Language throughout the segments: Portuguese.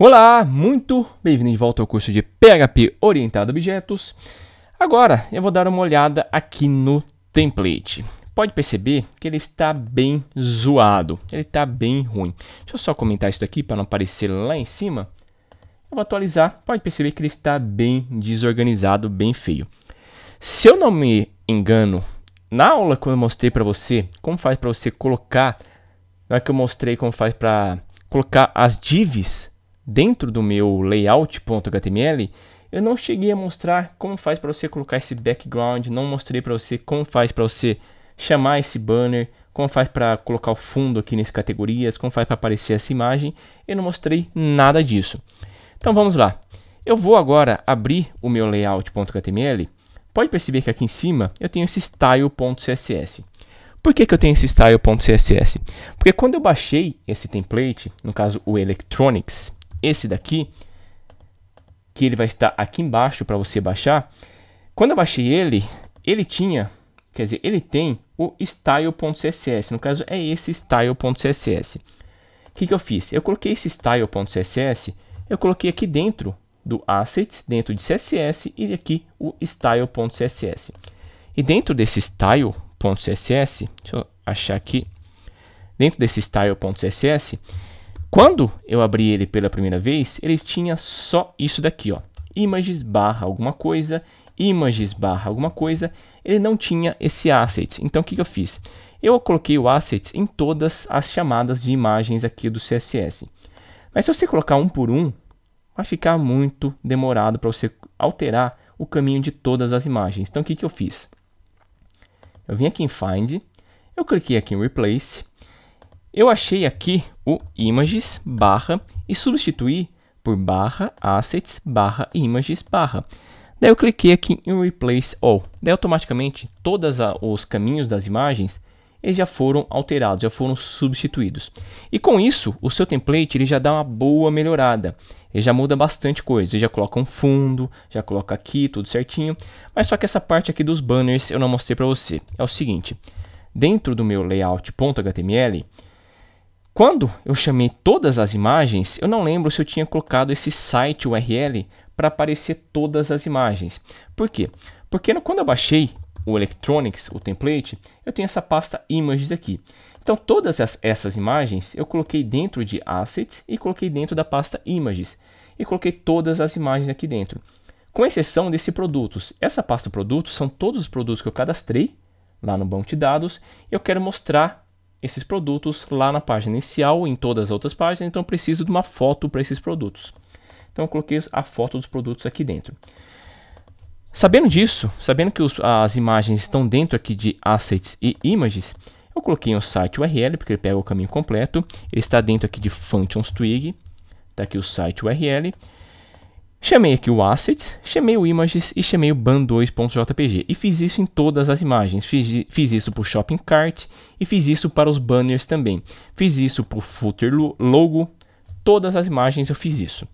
Olá, muito bem-vindo de volta ao curso de PHP orientado a objetos. Agora eu vou dar uma olhada aqui no template. Pode perceber que ele está bem zoado, ele está bem ruim. Deixa eu só comentar isso aqui para não aparecer lá em cima. Eu vou atualizar, pode perceber que ele está bem desorganizado, bem feio. Se eu não me engano, na aula que eu mostrei para você como faz para você colocar, na hora que eu mostrei como faz para colocar as divs dentro do meu layout.html, eu não cheguei a mostrar como faz para você colocar esse background, não mostrei para você como faz para você chamar esse banner, como faz para colocar o fundo aqui nas categorias, como faz para aparecer essa imagem, eu não mostrei nada disso. Então vamos lá. Eu vou agora abrir o meu layout.html. Pode perceber que aqui em cima eu tenho esse style.css. Por que, que eu tenho esse style.css? Porque quando eu baixei esse template, no caso o Electronics, esse daqui, que ele vai estar aqui embaixo para você baixar. Quando eu baixei ele, ele tinha, quer dizer, ele tem o style.css, no caso é esse style.css. O que, que eu fiz? Eu coloquei esse style.css, eu coloquei aqui dentro do asset, dentro de CSS e aqui o style.css. E dentro desse style.css, deixa eu achar aqui, dentro desse style.css, quando eu abri ele pela primeira vez, ele tinha só isso daqui, ó. Images barra alguma coisa, images barra alguma coisa. Ele não tinha esse asset. Então, o que, que eu fiz? Eu coloquei o asset em todas as chamadas de imagens aqui do CSS. Mas se você colocar um por um, vai ficar muito demorado para você alterar o caminho de todas as imagens. Então, o que, que eu fiz? Eu vim aqui em Find, eu cliquei aqui em Replace, eu achei aqui o images barra e substituí por barra assets barra images barra. Daí eu cliquei aqui em replace all. Daí automaticamente todos os caminhos das imagens eles já foram alterados, já foram substituídos. E com isso, o seu template ele já dá uma boa melhorada. Ele já muda bastante coisa, ele já coloca um fundo, já coloca aqui tudo certinho. Mas só que essa parte aqui dos banners eu não mostrei para você. É o seguinte, dentro do meu layout.html, quando eu chamei todas as imagens, eu não lembro se eu tinha colocado esse site URL para aparecer todas as imagens. Por quê? Porque quando eu baixei o Electronics, o template, eu tenho essa pasta Images aqui. Então todas as, essas imagens eu coloquei dentro de Assets e coloquei dentro da pasta Images. E coloquei todas as imagens aqui dentro. Com exceção desse produtos. Essa pasta produtos são todos os produtos que eu cadastrei lá no banco de dados. Eu quero mostrar esses produtos lá na página inicial, em todas as outras páginas, então eu preciso de uma foto para esses produtos. Então eu coloquei a foto dos produtos aqui dentro. Sabendo disso, sabendo que os, as imagens estão dentro aqui de Assets e Images, eu coloquei o site URL, porque ele pega o caminho completo, ele está dentro aqui de Functions Twig, está aqui o site URL, Chamei aqui o Assets, chamei o Images e chamei o Ban2.jpg. E fiz isso em todas as imagens. Fiz, fiz isso para o Shopping Cart e fiz isso para os banners também. Fiz isso para o Footer Logo. Todas as imagens eu fiz isso.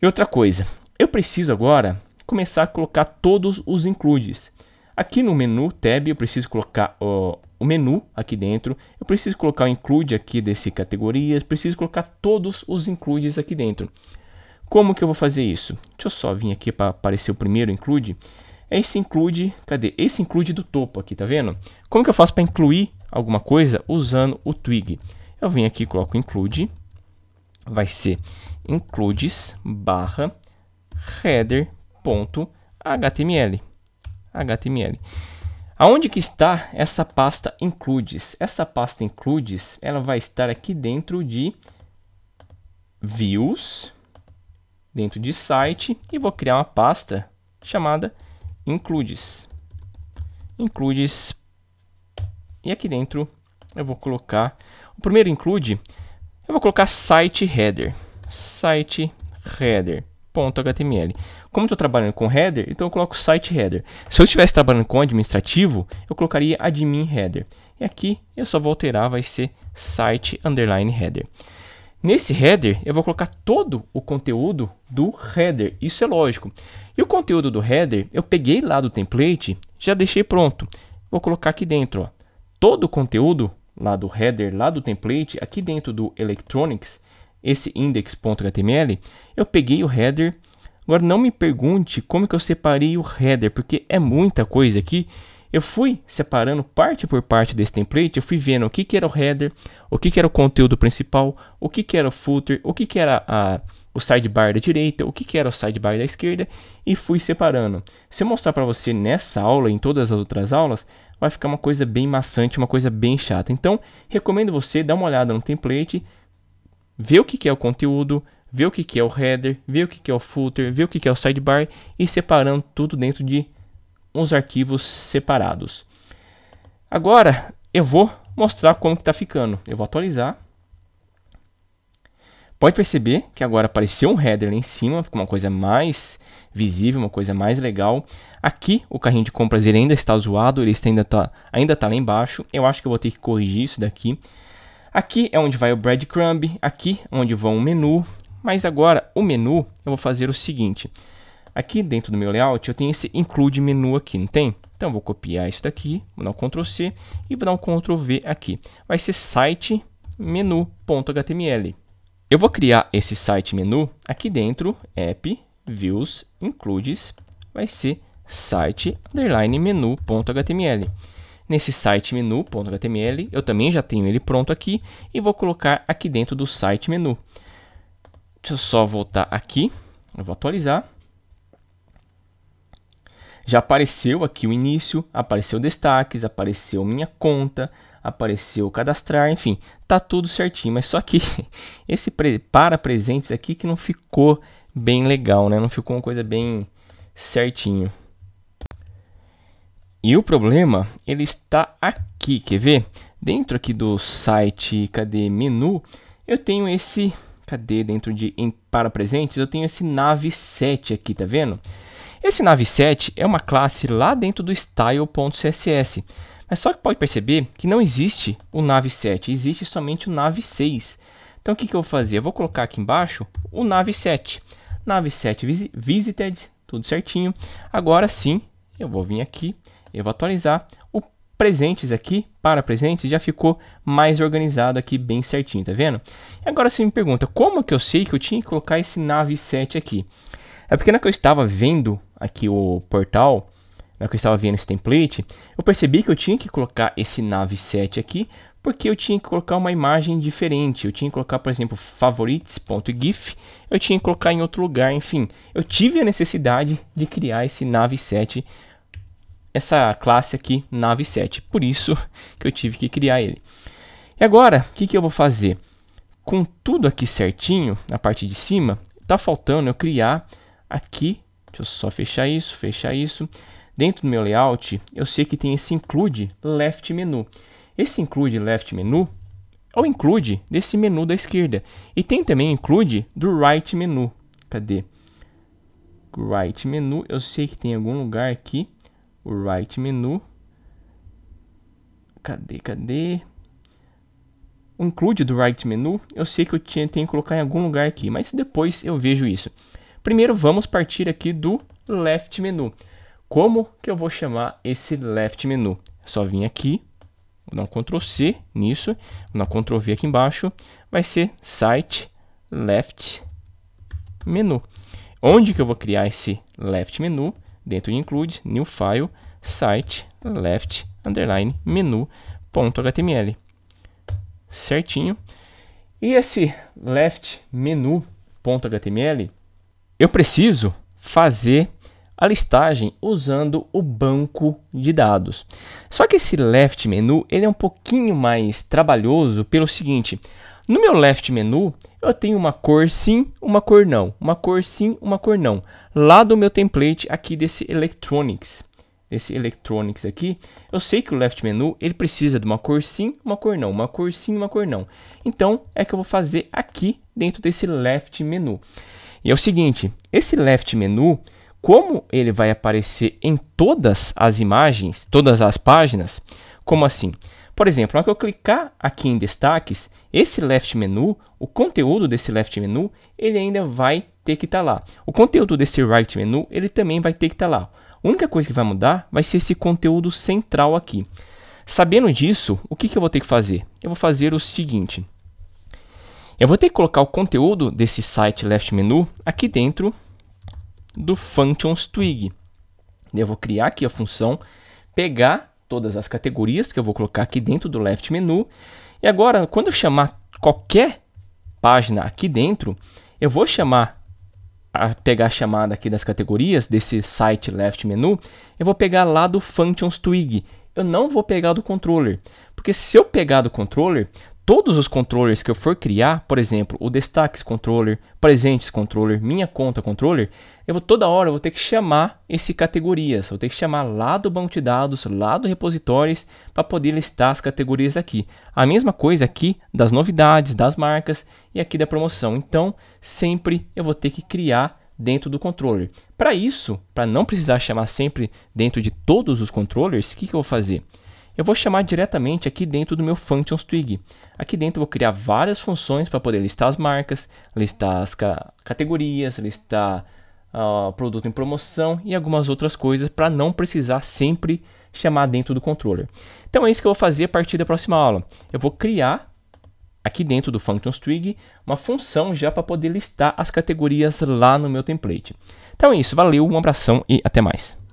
E outra coisa, eu preciso agora começar a colocar todos os includes. Aqui no menu tab eu preciso colocar o menu aqui dentro, eu preciso colocar o include aqui desse categorias, preciso colocar todos os includes aqui dentro. Como que eu vou fazer isso? Deixa eu só vir aqui para aparecer o primeiro include. Esse include, cadê? Esse include do topo aqui, tá vendo? Como que eu faço para incluir alguma coisa usando o twig? Eu venho aqui e coloco include, vai ser includes barra header.html. HTML. Aonde que está essa pasta includes? Essa pasta includes, ela vai estar aqui dentro de views, dentro de site e vou criar uma pasta chamada includes. Includes. E aqui dentro eu vou colocar o primeiro include, eu vou colocar site header. Site header. .html. Como estou trabalhando com header, então eu coloco site header. Se eu estivesse trabalhando com administrativo, eu colocaria admin header. E aqui eu só vou alterar, vai ser site underline header. Nesse header, eu vou colocar todo o conteúdo do header, isso é lógico. E o conteúdo do header, eu peguei lá do template, já deixei pronto. Vou colocar aqui dentro, ó, todo o conteúdo lá do header, lá do template, aqui dentro do electronics, esse index.html, eu peguei o header. Agora não me pergunte como que eu separei o header, porque é muita coisa aqui eu fui separando parte por parte desse template, eu fui vendo o que, que era o header, o que, que era o conteúdo principal, o que, que era o footer, o que, que era a, o sidebar da direita, o que, que era o sidebar da esquerda e fui separando. Se eu mostrar para você nessa aula e em todas as outras aulas, vai ficar uma coisa bem maçante, uma coisa bem chata. Então, recomendo você dar uma olhada no template, ver o que, que é o conteúdo, ver o que, que é o header, ver o que, que é o footer, ver o que, que é o sidebar e separando tudo dentro de uns arquivos separados. Agora eu vou mostrar como está ficando. Eu vou atualizar. Pode perceber que agora apareceu um header lá em cima, ficou uma coisa mais visível, uma coisa mais legal. Aqui o carrinho de compras ele ainda está zoado, ele ainda está ainda está tá lá embaixo. Eu acho que eu vou ter que corrigir isso daqui. Aqui é onde vai o breadcrumb, aqui é onde vão o menu. Mas agora o menu eu vou fazer o seguinte. Aqui dentro do meu layout eu tenho esse include menu aqui, não tem? Então vou copiar isso daqui, vou dar um Ctrl C e vou dar um Ctrl V aqui. Vai ser site menu.html. Eu vou criar esse site menu aqui dentro, app views includes vai ser site underline menu.html. Nesse site menu.html, eu também já tenho ele pronto aqui e vou colocar aqui dentro do site menu. Deixa eu só voltar aqui, eu vou atualizar já apareceu aqui o início, apareceu destaques, apareceu minha conta, apareceu cadastrar, enfim, tá tudo certinho, mas só que esse para presentes aqui que não ficou bem legal, né? Não ficou uma coisa bem certinho. E o problema, ele está aqui, quer ver? Dentro aqui do site, cadê menu, eu tenho esse, cadê dentro de em, para presentes, eu tenho esse nave 7 aqui, tá vendo? Esse nav7 é uma classe lá dentro do style.css, mas só que pode perceber que não existe o nav7, existe somente o nav6. Então o que, que eu vou fazer? Eu vou colocar aqui embaixo o nav7, nav7 visited, tudo certinho. Agora sim, eu vou vir aqui, eu vou atualizar o presentes aqui, para presentes, já ficou mais organizado aqui, bem certinho, tá vendo? Agora você me pergunta, como que eu sei que eu tinha que colocar esse nav7 aqui? É porque na que eu estava vendo aqui o portal, na que eu estava vendo esse template, eu percebi que eu tinha que colocar esse nave 7 aqui, porque eu tinha que colocar uma imagem diferente. Eu tinha que colocar, por exemplo, favorites.gif, eu tinha que colocar em outro lugar, enfim. Eu tive a necessidade de criar esse nave 7, essa classe aqui, nave 7. Por isso que eu tive que criar ele. E agora, o que, que eu vou fazer? Com tudo aqui certinho, na parte de cima, tá faltando eu criar Aqui, deixa eu só fechar isso, fechar isso. Dentro do meu layout, eu sei que tem esse include left menu. Esse include left menu é o include desse menu da esquerda. E tem também include do right menu. Cadê? Right menu, eu sei que tem algum lugar aqui. O right menu. Cadê, cadê? O include do right menu, eu sei que eu tinha, tenho que colocar em algum lugar aqui, mas depois eu vejo isso. Primeiro, vamos partir aqui do left menu. Como que eu vou chamar esse left menu? É só vir aqui, vou dar um Ctrl C nisso, vou dar um Ctrl V aqui embaixo, vai ser site left menu. Onde que eu vou criar esse left menu? Dentro de include, new file, site left underline menu.html. Certinho. E esse left menu.html eu preciso fazer a listagem usando o banco de dados. Só que esse left menu ele é um pouquinho mais trabalhoso pelo seguinte, no meu left menu eu tenho uma cor sim, uma cor não, uma cor sim, uma cor não, lá do meu template aqui desse electronics. Esse electronics aqui, eu sei que o left menu ele precisa de uma cor sim, uma cor não, uma cor sim, uma cor não. Então é que eu vou fazer aqui dentro desse left menu. E é o seguinte, esse left menu, como ele vai aparecer em todas as imagens, todas as páginas, como assim? Por exemplo, na hora que eu clicar aqui em destaques, esse left menu, o conteúdo desse left menu, ele ainda vai ter que estar tá lá. O conteúdo desse right menu, ele também vai ter que estar tá lá. A única coisa que vai mudar vai ser esse conteúdo central aqui. Sabendo disso, o que, que eu vou ter que fazer? Eu vou fazer o seguinte. Eu vou ter que colocar o conteúdo desse site left menu aqui dentro do functions twig. Eu vou criar aqui a função, pegar todas as categorias que eu vou colocar aqui dentro do left menu. E agora, quando eu chamar qualquer página aqui dentro, eu vou chamar a pegar a chamada aqui das categorias desse site left menu, eu vou pegar lá do functions twig. Eu não vou pegar do controller, porque se eu pegar do controller, todos os controllers que eu for criar, por exemplo, o destaques controller, presentes controller, minha conta controller, eu vou toda hora eu vou ter que chamar esse categorias, vou ter que chamar lá do banco de dados, lá do repositórios para poder listar as categorias aqui. A mesma coisa aqui das novidades, das marcas e aqui da promoção. Então, sempre eu vou ter que criar dentro do controller. Para isso, para não precisar chamar sempre dentro de todos os controllers, o que, que eu vou fazer? eu vou chamar diretamente aqui dentro do meu functions twig. Aqui dentro eu vou criar várias funções para poder listar as marcas, listar as ca categorias, listar uh, produto em promoção e algumas outras coisas para não precisar sempre chamar dentro do controller. Então é isso que eu vou fazer a partir da próxima aula. Eu vou criar aqui dentro do functions twig uma função já para poder listar as categorias lá no meu template. Então é isso, valeu, um abração e até mais.